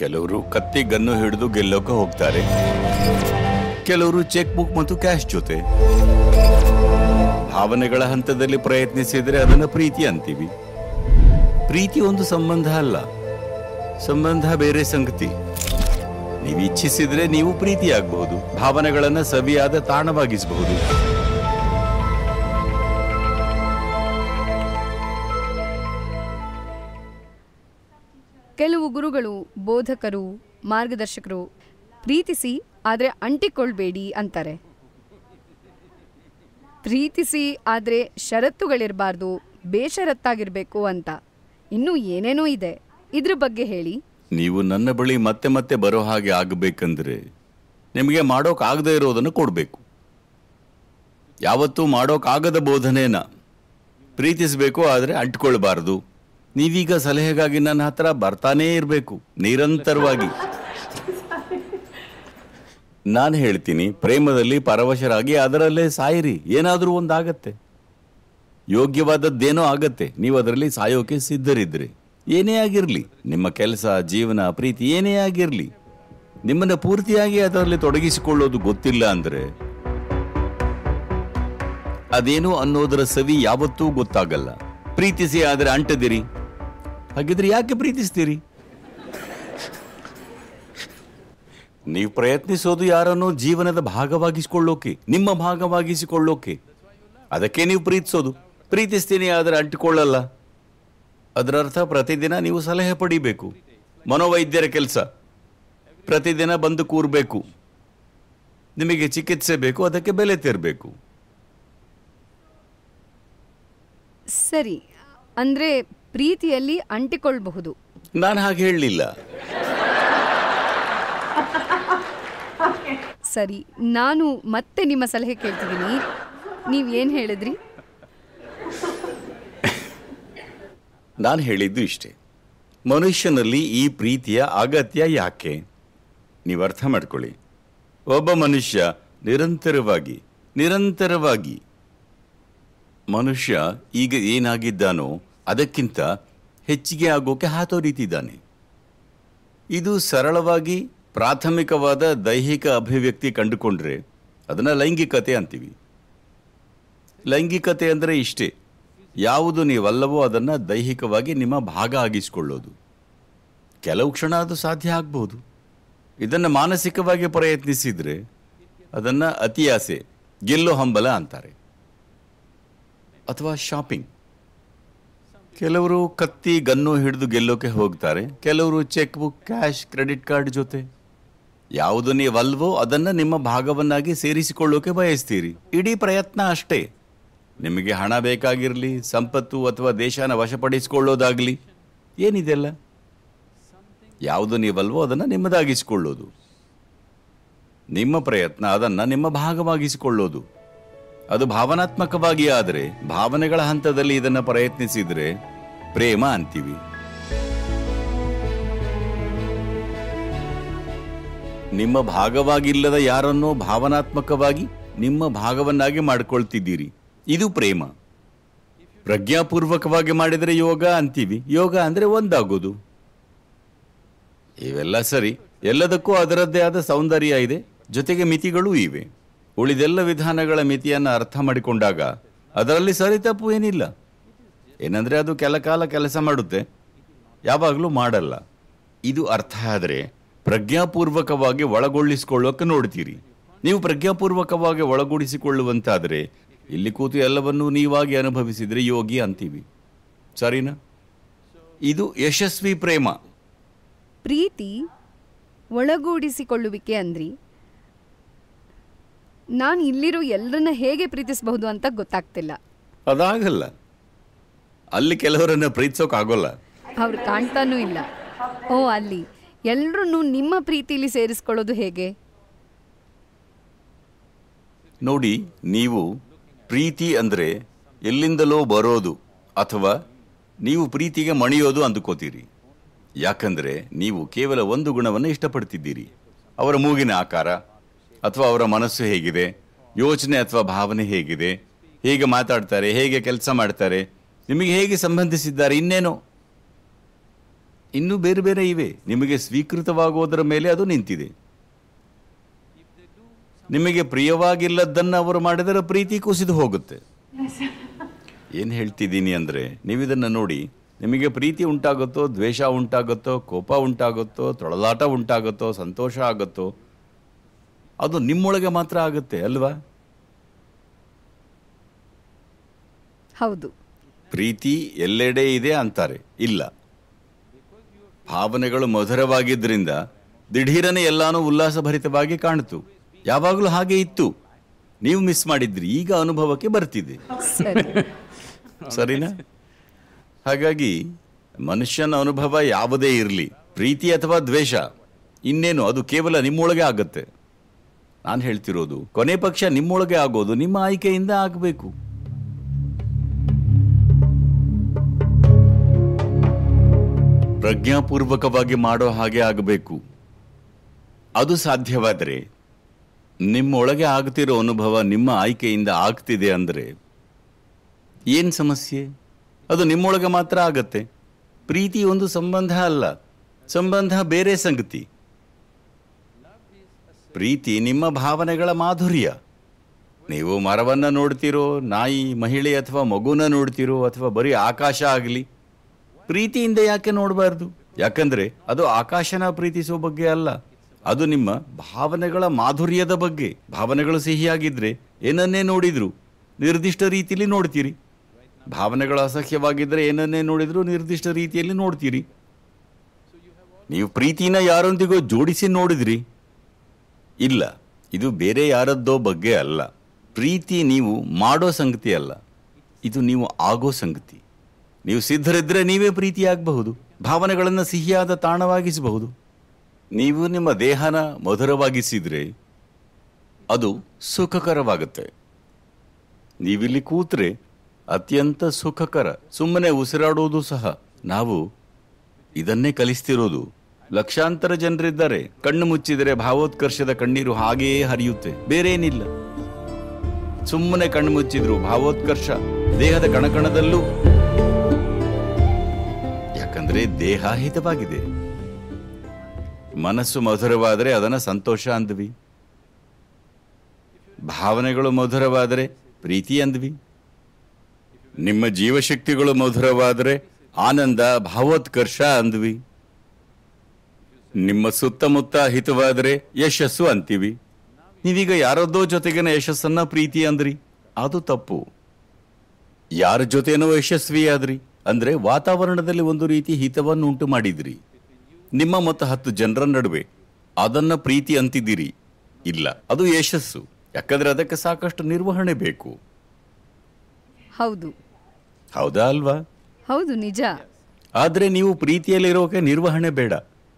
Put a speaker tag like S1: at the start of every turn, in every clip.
S1: ಕೆಲವರು ಕತ್ತಿ ಗನ್ನು ಹಿಡಿದು ಗೆಲ್ಲೋಕೆ ಹೋಗ್ತಾರೆ ಕೆಲವರು ಚೆಕ್ ಬುಕ್ ಮತ್ತು ಕ್ಯಾಶ್ ಜೊತೆ ಭಾವನೆಗಳ ಹಂತದಲ್ಲಿ ಪ್ರಯತ್ನಿಸಿದರೆ ಅದನ್ನು ಪ್ರೀತಿ ಅಂತೀವಿ ಪ್ರೀತಿ ಒಂದು ಸಂಬಂಧ ಅಲ್ಲ ಸಂಬಂಧ ಬೇರೆ ಸಂಗತಿ ನೀವು ಇಚ್ಛಿಸಿದ್ರೆ ನೀವು ಪ್ರೀತಿಯಾಗಬಹುದು ಭಾವನೆಗಳನ್ನು ಸವಿಯಾದ ತಾಣವಾಗಿಸಬಹುದು
S2: ಗುರುಗಳು, ಬೋಧಕರು, ಮಾರ್ಗದರ್ಶಕರು ಪ್ರೀತಿಸಿ ಆದರೆ ಅಂಟಿಕೊಳ್ಬೇಡಿ ಅಂತಾರೆ. ಪ್ರೀತಿಸಿ ಆದ್ರೆ ಷರತ್ತುಗಳಿರ್ಬಾರ್ದು, ಬೇಷರತ್ತಾಗಿರ್ಬೇಕು ಅಂತ. ಇನ್ನೂ ಏನೇನೋ ಇದೆ, ಇದ್ರ ಬಗ್ಗೆ ಹೇಳಿ.
S1: ನೀವು ನನ್ನ ಬಳಿ ಮತ್ತೆ ಮತ್ತೆ ಬರೋ ಹಾಗೆ ಆಗಬೇಕಂದ್ರೆ ನಿಮಗೆ ಮಾಡೋಕ್ಕಾಗದೇ ಇರೋದನ್ನು ಕೊಡಬೇಕು ಯಾವತ್ತೂ ಮಾಡೋಕಾಗದ ಬೋಧನೆನ ಪ್ರೀತಿಸಬೇಕು ಆದರೆ ಅಂಟ್ಕೊಳ್ಬಾರ್ದು ನೀವೀಗ ಸಲಹೆಗಾಗಿ ನನ್ನ ಹತ್ರ ಬರ್ತಾನೇ ಇರಬೇಕು ನಿರಂತರವಾಗಿ ನಾನು ಹೇಳ್ತೀನಿ ಪ್ರೇಮದಲ್ಲಿ ಪರವಶರಾಗಿ ಅದರಲ್ಲೇ ಸಾಯಿರಿ ಏನಾದರೂ ಒಂದಾಗತ್ತೆ ಯೋಗ್ಯವಾದದ್ದೇನೋ ಆಗತ್ತೆ ನೀವು ಅದರಲ್ಲಿ ಸಾಯೋಕೆ ಸಿದ್ಧರಿದ್ರಿ ಏನೇ ಆಗಿರಲಿ ನಿಮ್ಮ ಕೆಲಸ ಜೀವನ ಪ್ರೀತಿ ಏನೇ ಆಗಿರಲಿ ನಿಮ್ಮನ್ನು ಪೂರ್ತಿಯಾಗಿ ಅದರಲ್ಲಿ ತೊಡಗಿಸಿಕೊಳ್ಳೋದು ಗೊತ್ತಿಲ್ಲ ಅಂದರೆ ಅದೇನು ಅನ್ನೋದರ ಸವಿ ಯಾವತ್ತೂ ಗೊತ್ತಾಗಲ್ಲ ಪ್ರೀತಿಸಿ ಆದರೆ ಅಂಟದಿರಿ ಹಾಗಿದ್ರೆ ಯಾಕೆ ಪ್ರೀತಿಸ್ತೀರಿ ನೀವು ಪ್ರಯತ್ನಿಸೋದು ಯಾರನ್ನು ಜೀವನದ ಭಾಗವಾಗಿಸಿಕೊಳ್ಳೋಕೆ ನಿಮ್ಮ ಭಾಗವಾಗಿಸಿಕೊಳ್ಳೋಕೆ ಅದಕ್ಕೆ ನೀವು ಪ್ರೀತಿಸೋದು ಪ್ರೀತಿಸ್ತೀನಿ ಆದರೆ ಅಂಟಿಕೊಳ್ಳಲ್ಲ ಅದರರ್ಥ ಪ್ರತಿದಿನ ನೀವು ಸಲಹೆ ಪಡಿಬೇಕು ಮನೋವೈದ್ಯರ ಕೆಲಸ ಪ್ರತಿದಿನ ಬಂದು ಕೂರಬೇಕು ನಿಮಗೆ ಚಿಕಿತ್ಸೆ ಬೇಕು ಅದಕ್ಕೆ ಬೆಲೆ ತೆರಬೇಕು
S2: ಸರಿ ಅಂದರೆ ಪ್ರೀತಿಯಲ್ಲಿ ಅಂಟಿಕೊಳ್ಬಹುದು
S1: ನಾನು ಹಾಗೆ ಹೇಳಲಿಲ್ಲ
S2: ಸರಿ ನಾನು ಮತ್ತೆ ನಿಮ್ಮ ಸಲಹೆ ಕೇಳ್ತಿದ್ದೀನಿ ನೀವು ಏನು ಹೇಳಿದ್ರಿ
S1: ನಾನು ಹೇಳಿದ್ದು ಇಷ್ಟೇ ಮನುಷ್ಯನಲ್ಲಿ ಈ ಪ್ರೀತಿಯ ಅಗತ್ಯ ಯಾಕೆ ನೀವು ಅರ್ಥ ಮಾಡ್ಕೊಳ್ಳಿ ಒಬ್ಬ ಮನುಷ್ಯ ನಿರಂತರವಾಗಿ ನಿರಂತರವಾಗಿ ಮನುಷ್ಯ ಈಗ ಏನಾಗಿದ್ದಾನೋ ಅದಕ್ಕಿಂತ ಹೆಚ್ಚಿಗೆ ಆಗೋಕೆ ಹಾತೊರೀತಿದ್ದಾನೆ ಇದು ಸರಳವಾಗಿ ಪ್ರಾಥಮಿಕವಾದ ದೈಹಿಕ ಅಭಿವ್ಯಕ್ತಿ ಕಂಡುಕೊಂಡ್ರೆ ಅದನ್ನು ಲೈಂಗಿಕತೆ ಅಂತೀವಿ ಲೈಂಗಿಕತೆ ಅಂದರೆ ಇಷ್ಟೇ ಯಾವುದು ನೀವಲ್ಲವೋ ಅದನ್ನು ದೈಹಿಕವಾಗಿ ನಿಮ್ಮ ಭಾಗ ಆಗಿಸಿಕೊಳ್ಳೋದು ಕೆಲವು ಕ್ಷಣ ಅದು ಸಾಧ್ಯ ಆಗ್ಬೋದು ಇದನ್ನು ಮಾನಸಿಕವಾಗಿ ಪ್ರಯತ್ನಿಸಿದರೆ ಅದನ್ನು ಅತಿಯಾಸೆ ಗೆಲ್ಲೋ ಹಂಬಲ ಅಂತಾರೆ ಅಥವಾ ಶಾಪಿಂಗ್ ಕೆಲವರು ಕತ್ತಿ ಗನ್ನು ಹಿಡಿದು ಗೆಲ್ಲೋಕೆ ಹೋಗ್ತಾರೆ ಕೆಲವರು check book cash credit card ಜೊತೆ ಯಾವುದು ನೀವಲ್ವೋ ಅದನ್ನು ನಿಮ್ಮ ಭಾಗವನ್ನಾಗಿ ಸೇರಿಸಿಕೊಳ್ಳೋಕೆ ಬಯಸ್ತೀರಿ ಇಡೀ ಪ್ರಯತ್ನ ಅಷ್ಟೇ ನಿಮಗೆ ಹಣ ಬೇಕಾಗಿರಲಿ ಸಂಪತ್ತು ಅಥವಾ ದೇಶನ ವಶಪಡಿಸಿಕೊಳ್ಳೋದಾಗಲಿ ಏನಿದೆಲ್ಲ ಯಾವುದು ನೀವಲ್ವೋ ಅದನ್ನು ನಿಮ್ಮದಾಗಿಸಿಕೊಳ್ಳೋದು ನಿಮ್ಮ ಪ್ರಯತ್ನ ಅದನ್ನು ನಿಮ್ಮ ಭಾಗವಾಗಿಸಿಕೊಳ್ಳೋದು ಅದು ಭಾವನಾತ್ಮಕವಾಗಿ ಆದರೆ ಭಾವನೆಗಳ ಹಂತದಲ್ಲಿ ಇದನ್ನು ಪ್ರಯತ್ನಿಸಿದರೆ ಪ್ರೇಮ ಅಂತೀವಿ ನಿಮ್ಮ ಭಾಗವಾಗಿಲ್ಲದ ಯಾರನ್ನೋ ಭಾವನಾತ್ಮಕವಾಗಿ ನಿಮ್ಮ ಭಾಗವನ್ನಾಗಿ ಮಾಡಿಕೊಳ್ತಿದ್ದೀರಿ ಇದು ಪ್ರೇಮ ಪ್ರಜ್ಞಾಪೂರ್ವಕವಾಗಿ ಮಾಡಿದರೆ ಯೋಗ ಅಂತೀವಿ ಯೋಗ ಅಂದರೆ ಒಂದಾಗೋದು ಇವೆಲ್ಲ ಸರಿ ಎಲ್ಲದಕ್ಕೂ ಅದರದ್ದೇ ಆದ ಸೌಂದರ್ಯ ಇದೆ ಜೊತೆಗೆ ಮಿತಿಗಳೂ ಇವೆ ಉಳಿದೆಲ್ಲ ವಿಧಾನಗಳ ಮಿತಿಯನ್ನು ಅರ್ಥ ಮಾಡಿಕೊಂಡಾಗ ಅದರಲ್ಲಿ ಸರಿ ತಪ್ಪು ಏನಿಲ್ಲ ಏನಂದರೆ ಅದು ಕೆಲ ಕಾಲ ಕೆಲಸ ಮಾಡುತ್ತೆ ಯಾವಾಗಲೂ ಮಾಡಲ್ಲ ಇದು ಅರ್ಥ ಆದರೆ ಪ್ರಜ್ಞಾಪೂರ್ವಕವಾಗಿ ಒಳಗೊಳ್ಳಿಸಿಕೊಳ್ಳೋಕೆ ನೋಡ್ತೀರಿ ನೀವು ಪ್ರಜ್ಞಾಪೂರ್ವಕವಾಗಿ ಒಳಗೂಡಿಸಿಕೊಳ್ಳುವಂತಾದರೆ ಇಲ್ಲಿ ಕೂತು ಎಲ್ಲವನ್ನೂ ನೀವಾಗಿ ಅನುಭವಿಸಿದರೆ ಯೋಗಿ ಅಂತೀವಿ ಸರಿನಾ ಇದು ಯಶಸ್ವಿ ಪ್ರೇಮ
S2: ಪ್ರೀತಿ ಒಳಗೂಡಿಸಿಕೊಳ್ಳುವಿಕೆ ಅಂದ್ರಿ ನಾನು ಇಲ್ಲಿರೋ ಎಲ್ರನ್ನ ಹೇಗೆ ಪ್ರೀತಿಸಬಹುದು ಅಂತ ಗೊತ್ತಾಗ್ತಿಲ್ಲ
S1: ಅದಾಗಲ್ಲ ಅಲ್ಲಿ ಕೆಲವರನ್ನ ಪ್ರೀತಿಸೋಕ್ ಆಗೋಲ್ಲ
S2: ಅವ್ರು ಕಾಣ್ತಾನೂ ಇಲ್ಲ ಓ ಅಲ್ಲಿ ಎಲ್ರನ್ನೂ ನಿಮ್ಮ ಪ್ರೀತಿಲಿ ಸೇರಿಸ್ಕೊಳ್ಳೋದು ಹೇಗೆ
S1: ನೋಡಿ ನೀವು ಪ್ರೀತಿ ಅಂದರೆ ಎಲ್ಲಿಂದಲೋ ಬರೋದು ಅಥವಾ ನೀವು ಪ್ರೀತಿಗೆ ಮಣಿಯೋದು ಅಂದುಕೋತೀರಿ ಯಾಕಂದರೆ ನೀವು ಕೇವಲ ಒಂದು ಗುಣವನ್ನು ಇಷ್ಟಪಡ್ತಿದ್ದೀರಿ ಅವರ ಮೂಗಿನ ಆಕಾರ ಅಥವಾ ಅವರ ಮನಸ್ಸು ಹೇಗಿದೆ ಯೋಚನೆ ಅಥವಾ ಭಾವನೆ ಹೇಗಿದೆ ಹೇಗೆ ಮಾತಾಡ್ತಾರೆ ಹೇಗೆ ಕೆಲಸ ಮಾಡ್ತಾರೆ ನಿಮಗೆ ಹೇಗೆ ಸಂಬಂಧಿಸಿದ್ದಾರೆ ಇನ್ನೇನು ಇನ್ನೂ ಬೇರೆ ಬೇರೆ ಇವೆ ನಿಮಗೆ ಸ್ವೀಕೃತವಾಗುವುದರ ಮೇಲೆ ಅದು ನಿಂತಿದೆ ನಿಮಗೆ ಪ್ರಿಯವಾಗಿಲ್ಲದನ್ನು ಅವರು ಮಾಡಿದರೆ ಪ್ರೀತಿ ಕುಸಿದು ಹೋಗುತ್ತೆ ಏನು ಹೇಳ್ತಿದ್ದೀನಿ ಅಂದರೆ ನೀವು ಇದನ್ನು ನೋಡಿ ನಿಮಗೆ ಪ್ರೀತಿ ಉಂಟಾಗುತ್ತೋ ದ್ವೇಷ ಉಂಟಾಗುತ್ತೋ ಕೋಪ ಉಂಟಾಗುತ್ತೋ ತೊಳಲಾಟ ಉಂಟಾಗುತ್ತೋ ಸಂತೋಷ ಆಗುತ್ತೋ ಅದು ನಿಮ್ಮೊಳಗೆ ಮಾತ್ರ ಆಗುತ್ತೆ ಅಲ್ವಾ ಹೌದು ಪ್ರೀತಿ ಎಲ್ಲೆಡೆ ಇದೆ ಅಂತಾರೆ ಇಲ್ಲ ಭಾವನೆಗಳು ಮಧುರವಾಗಿದ್ದರಿಂದ ದಿಢೀರನೆ ಎಲ್ಲಾನು ಉಲ್ಲಾಸಭರಿತವಾಗಿ ಕಾಣಿತು ಯಾವಾಗಲೂ ಹಾಗೆ ಇತ್ತು ನೀವು ಮಿಸ್ ಮಾಡಿದ್ರಿ ಈಗ ಅನುಭವಕ್ಕೆ ಬರ್ತಿದೆ ಸರಿನಾ ಹಾಗಾಗಿ ಮನುಷ್ಯನ ಅನುಭವ ಯಾವುದೇ ಇರಲಿ ಪ್ರೀತಿ ಅಥವಾ ದ್ವೇಷ ಇನ್ನೇನು ಅದು ಕೇವಲ ನಿಮ್ಮೊಳಗೆ ಆಗುತ್ತೆ ನಾನು ಹೇಳ್ತಿರೋದು ಕೊನೆ ಪಕ್ಷ ನಿಮ್ಮೊಳಗೆ ಆಗೋದು ನಿಮ್ಮ ಆಯ್ಕೆಯಿಂದ ಆಗಬೇಕು ಪ್ರಜ್ಞಾಪೂರ್ವಕವಾಗಿ ಮಾಡೋ ಹಾಗೆ ಆಗಬೇಕು ಅದು ಸಾಧ್ಯವಾದರೆ ನಿಮ್ಮೊಳಗೆ ಆಗ್ತಿರೋ ಅನುಭವ ನಿಮ್ಮ ಆಯ್ಕೆಯಿಂದ ಆಗ್ತಿದೆ ಅಂದರೆ ಏನು ಸಮಸ್ಯೆ ಅದು ನಿಮ್ಮೊಳಗೆ ಮಾತ್ರ ಆಗತ್ತೆ ಪ್ರೀತಿ ಒಂದು ಸಂಬಂಧ ಅಲ್ಲ ಸಂಬಂಧ ಬೇರೆ ಸಂಗತಿ ಪ್ರೀತಿ ನಿಮ್ಮ ಭಾವನೆಗಳ ಮಾಧುರ್ಯ ನೀವು ಮರವನ್ನು ನೋಡ್ತಿರೋ ನಾಯಿ ಮಹಿಳೆ ಅಥವಾ ಮಗುನ ನೋಡ್ತಿರೋ ಅಥವಾ ಬರೀ ಆಕಾಶ ಆಗಲಿ ಪ್ರೀತಿಯಿಂದ ಯಾಕೆ ನೋಡಬಾರ್ದು ಯಾಕಂದರೆ ಅದು ಆಕಾಶನ ಪ್ರೀತಿಸುವ ಬಗ್ಗೆ ಅಲ್ಲ ಅದು ನಿಮ್ಮ ಭಾವನೆಗಳ ಮಾಧುರ್ಯದ ಬಗ್ಗೆ ಭಾವನೆಗಳು ಸಿಹಿಯಾಗಿದ್ದರೆ ಏನನ್ನೇ ನೋಡಿದ್ರು ನಿರ್ದಿಷ್ಟ ರೀತಿಯಲ್ಲಿ ನೋಡ್ತೀರಿ ಭಾವನೆಗಳು ಅಸಹ್ಯವಾಗಿದ್ದರೆ ಏನನ್ನೇ ನೋಡಿದ್ರು ನಿರ್ದಿಷ್ಟ ರೀತಿಯಲ್ಲಿ ನೋಡ್ತೀರಿ ನೀವು ಪ್ರೀತಿನ ಯಾರೊಂದಿಗೂ ಜೋಡಿಸಿ ನೋಡಿದ್ರಿ ಇಲ್ಲ ಇದು ಬೇರೆ ಯಾರದ್ದೋ ಬಗ್ಗೆ ಅಲ್ಲ ಪ್ರೀತಿ ನೀವು ಮಾಡೋ ಸಂಗತಿ ಅಲ್ಲ ಇದು ನೀವು ಆಗೋ ಸಂಗತಿ ನೀವು ಸಿದ್ಧರಿದ್ದರೆ ನೀವೇ ಪ್ರೀತಿಯಾಗಬಹುದು ಭಾವನೆಗಳನ್ನು ಸಿಹಿಯಾದ ತಾಣವಾಗಿಸಬಹುದು ನೀವು ನಿಮ್ಮ ದೇಹನ ಮಧುರವಾಗಿಸಿದರೆ ಅದು ಸುಖಕರವಾಗುತ್ತೆ ನೀವಿಲ್ಲಿ ಕೂತ್ರೆ ಅತ್ಯಂತ ಸುಖಕರ ಸುಮ್ಮನೆ ಉಸಿರಾಡೋದು ಸಹ ನಾವು ಇದನ್ನೇ ಕಲಿಸ್ತಿರೋದು ಲಕ್ಷಾಂತರ ಜನರಿದ್ದಾರೆ ಕಣ್ಣು ಮುಚ್ಚಿದರೆ ಭಾವೋತ್ಕರ್ಷದ ಕಣ್ಣೀರು ಹಾಗೆಯೇ ಹರಿಯುತ್ತೆ ಬೇರೇನಿಲ್ಲ ಸುಮ್ಮನೆ ಕಣ್ಣು ಮುಚ್ಚಿದ್ರು ಭಾವೋತ್ಕರ್ಷ ದೇಹದ ಕಣಕಣದಲ್ಲೂ ಯಾಕಂದ್ರೆ ದೇಹ ಹಿತವಾಗಿದೆ ಮನಸ್ಸು ಮಧುರವಾದರೆ ಅದನ್ನ ಸಂತೋಷ ಅಂದ್ವಿ ಭಾವನೆಗಳು ಮಧುರವಾದರೆ ಪ್ರೀತಿ ಅಂದ್ವಿ ನಿಮ್ಮ ಜೀವಶಕ್ತಿಗಳು ಮಧುರವಾದರೆ ಆನಂದ ಭಾವೋತ್ಕರ್ಷ ಅಂದ್ವಿ ನಿಮ್ಮ ಸುತ್ತಮುತ್ತ ಹಿತವಾದರೆ ಯಶಸ್ಸು ಅಂತೀವಿ ನೀವೀಗ ಯಾರದ್ದೋ ಜೊತೆಗಿನ ಯಶಸ್ಸನ್ನ ಪ್ರೀತಿ ಅಂದ್ರಿ ಅದು ತಪ್ಪು ಯಾರ ಜೊತೆನೋ ಯಶಸ್ವಿಯಾದ್ರಿ ಅಂದ್ರೆ ವಾತಾವರಣದಲ್ಲಿ ಒಂದು ರೀತಿ ಹಿತವನ್ನು ಉಂಟು ಮಾಡಿದ್ರಿ ನಿಮ್ಮ ಮತ್ತು ಹತ್ತು ಜನರ ನಡುವೆ ಅದನ್ನ ಪ್ರೀತಿ ಅಂತಿದ್ದೀರಿ ಇಲ್ಲ ಅದು ಯಶಸ್ಸು ಯಾಕಂದ್ರೆ ಅದಕ್ಕೆ ಸಾಕಷ್ಟು ನಿರ್ವಹಣೆ ಬೇಕು ಹೌದು ಹೌದಾ ಅಲ್ವಾ ಹೌದು ನಿಜ ಆದ್ರೆ ನೀವು ಪ್ರೀತಿಯಲ್ಲಿರೋಕೆ ನಿರ್ವಹಣೆ ಬೇಡ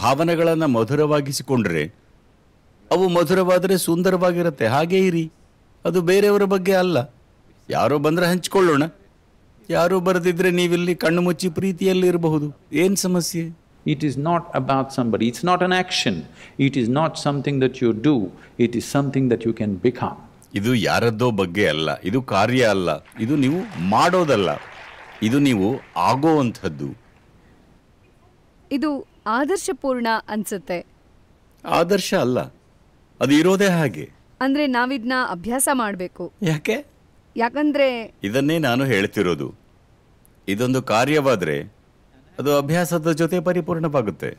S1: ಭಾವನೆಗಳನ್ನು ಮಧುರವಾಗಿಸಿಕೊಂಡ್ರೆ ಅವು ಮಧುರವಾದರೆ ಸುಂದರವಾಗಿರುತ್ತೆ ಹಾಗೇ ಇರಿ ಅದು ಬೇರೆಯವರ ಬಗ್ಗೆ ಅಲ್ಲ ಯಾರೋ ಬಂದರೆ ಹಂಚಿಕೊಳ್ಳೋಣ ಯಾರು ಬರೆದಿದ್ರೆ ನೀವಿಲ್ಲಿ ಕಣ್ಣು ಮುಚ್ಚಿ ಪ್ರೀತಿಯಲ್ಲಿ ಇರಬಹುದು ಏನು ಸಮಸ್ಯೆ it is not about somebody it's not an action it is not something that you do it is something that you can become ಇದು ಯಾರದ್ದೋ ಬಗ್ಗೆ ಅಲ್ಲ ಇದು ಕಾರ್ಯ ಅಲ್ಲ ಇದು ನೀವು ಮಾಡೋದಲ್ಲ ಇದು ನೀವು ಆಗೋವಂಥದ್ದು
S2: ಇದು ಆದರ್ಶಪೂರ್ಣ ಅನ್ಸುತ್ತೆ
S1: ಆದರ್ಶ ಅಲ್ಲ ಅದು ಇರೋದೇ ಹಾಗೆ
S2: ಅಂದ್ರೆ ನಾವಿದ್ನ ಅಭ್ಯಾಸ ಮಾಡಬೇಕು ಯಾಕೆ ಯಾಕಂದ್ರೆ
S1: ಇದನ್ನೇ ನಾನು ಹೇಳ್ತಿರೋದು ಇದೊಂದು ಕಾರ್ಯವಾದ್ರೆ ಅದು ಅಭ್ಯಾಸದ ಜೊತೆ ಪರಿಪೂರ್ಣವಾಗುತ್ತೆ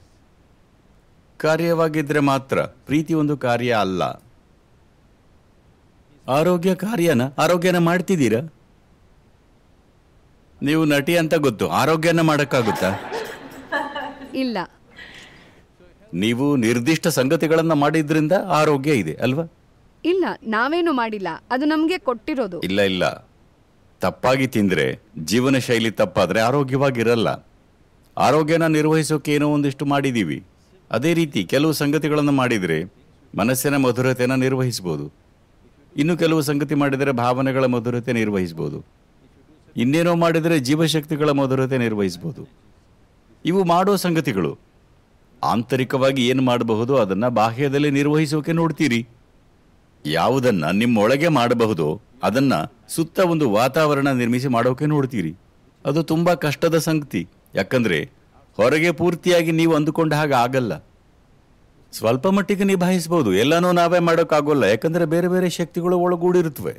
S1: ಕಾರ್ಯವಾಗಿದ್ರೆ ಮಾತ್ರ ಪ್ರೀತಿ ಒಂದು ಕಾರ್ಯ ಅಲ್ಲ ಆರೋಗ್ಯ ಕಾರ್ಯನ ಆರೋಗ್ಯನ ಮಾಡ್ತಿದ್ದೀರಾ ನೀವು ನಟಿ ಅಂತ ಗೊತ್ತು ಆರೋಗ್ಯನ ಮಾಡೋಕ್ಕಾಗುತ್ತಾ ಇಲ್ಲ ನೀವು ನಿರ್ದಿಷ್ಟ ಸಂಗತಿಗಳನ್ನ ಮಾಡಿದ್ರಿಂದ ಆರೋಗ್ಯ ಇದೆ ಅಲ್ವಾ
S2: ಇಲ್ಲ ನಾವೇನು ಮಾಡಿಲ್ಲ ಅದು ನಮಗೆ ಕೊಟ್ಟಿರೋದು
S1: ಇಲ್ಲ ಇಲ್ಲ ತಪ್ಪಾಗಿ ತಿಂದ್ರೆ ಜೀವನ ಶೈಲಿ ತಪ್ಪಾದ್ರೆ ಆರೋಗ್ಯವಾಗಿರಲ್ಲ ಆರೋಗ್ಯನ ನಿರ್ವಹಿಸೋಕೆ ಏನೋ ಒಂದಿಷ್ಟು ಮಾಡಿದೀವಿ ಅದೇ ರೀತಿ ಕೆಲವು ಸಂಗತಿಗಳನ್ನು ಮಾಡಿದರೆ ಮನಸ್ಸಿನ ಮಧುರತೆಯನ್ನು ನಿರ್ವಹಿಸ್ಬೋದು ಇನ್ನು ಕೆಲವು ಸಂಗತಿ ಮಾಡಿದರೆ ಭಾವನೆಗಳ ಮಧುರತೆ ನಿರ್ವಹಿಸ್ಬೋದು ಇನ್ನೇನೋ ಮಾಡಿದರೆ ಜೀವಶಕ್ತಿಗಳ ಮಧುರತೆ ನಿರ್ವಹಿಸ್ಬೋದು ಇವು ಮಾಡೋ ಸಂಗತಿಗಳು ಆಂತರಿಕವಾಗಿ ಏನು ಮಾಡಬಹುದು ಅದನ್ನು ಬಾಹ್ಯದಲ್ಲಿ ನಿರ್ವಹಿಸೋಕೆ ನೋಡ್ತೀರಿ ಯಾವುದನ್ನು ನಿಮ್ಮೊಳಗೆ ಮಾಡಬಹುದು ಅದನ್ನು ಸುತ್ತ ಒಂದು ವಾತಾವರಣ ನಿರ್ಮಿಸಿ ಮಾಡೋಕೆ ನೋಡ್ತೀರಿ ಅದು ತುಂಬ ಕಷ್ಟದ ಸಂಗತಿ ಯಾಕಂದರೆ ಹೊರಗೆ ಪೂರ್ತಿಯಾಗಿ ನೀವು ಅಂದುಕೊಂಡ ಹಾಗೆ ಆಗಲ್ಲ ಸ್ವಲ್ಪ ಮಟ್ಟಿಗೆ ನಿಭಾಯಿಸಬಹುದು ಎಲ್ಲನೂ ನಾವೇ ಮಾಡೋಕ್ಕಾಗೋಲ್ಲ ಯಾಕಂದರೆ ಬೇರೆ ಬೇರೆ ಶಕ್ತಿಗಳು ಒಳಗೂಡಿರುತ್ತವೆ